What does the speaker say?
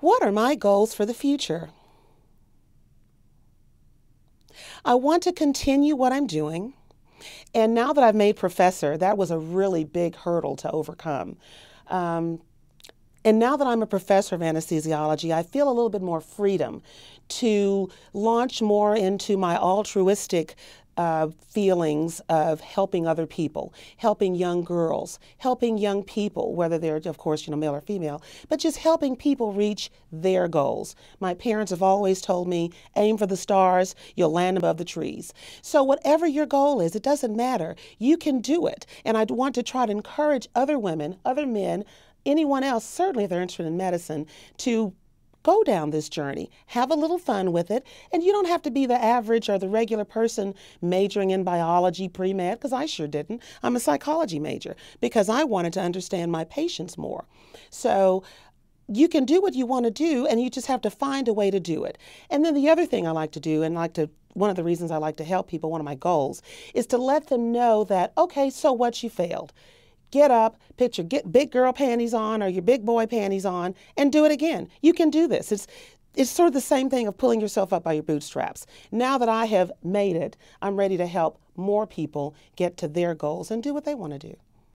What are my goals for the future? I want to continue what I'm doing. And now that I've made professor, that was a really big hurdle to overcome. Um, and now that I'm a professor of anesthesiology, I feel a little bit more freedom to launch more into my altruistic uh, feelings of helping other people, helping young girls, helping young people, whether they're, of course, you know, male or female, but just helping people reach their goals. My parents have always told me, aim for the stars, you'll land above the trees. So, whatever your goal is, it doesn't matter. You can do it. And I want to try to encourage other women, other men, anyone else, certainly if they're interested in medicine, to go down this journey, have a little fun with it, and you don't have to be the average or the regular person majoring in biology pre med, because I sure didn't. I'm a psychology major because I wanted to understand my patients more. So, you can do what you want to do and you just have to find a way to do it. And then the other thing I like to do and like to one of the reasons I like to help people, one of my goals is to let them know that okay, so what you failed get up, put your get big girl panties on or your big boy panties on, and do it again. You can do this. It's it's sort of the same thing of pulling yourself up by your bootstraps. Now that I have made it, I'm ready to help more people get to their goals and do what they want to do.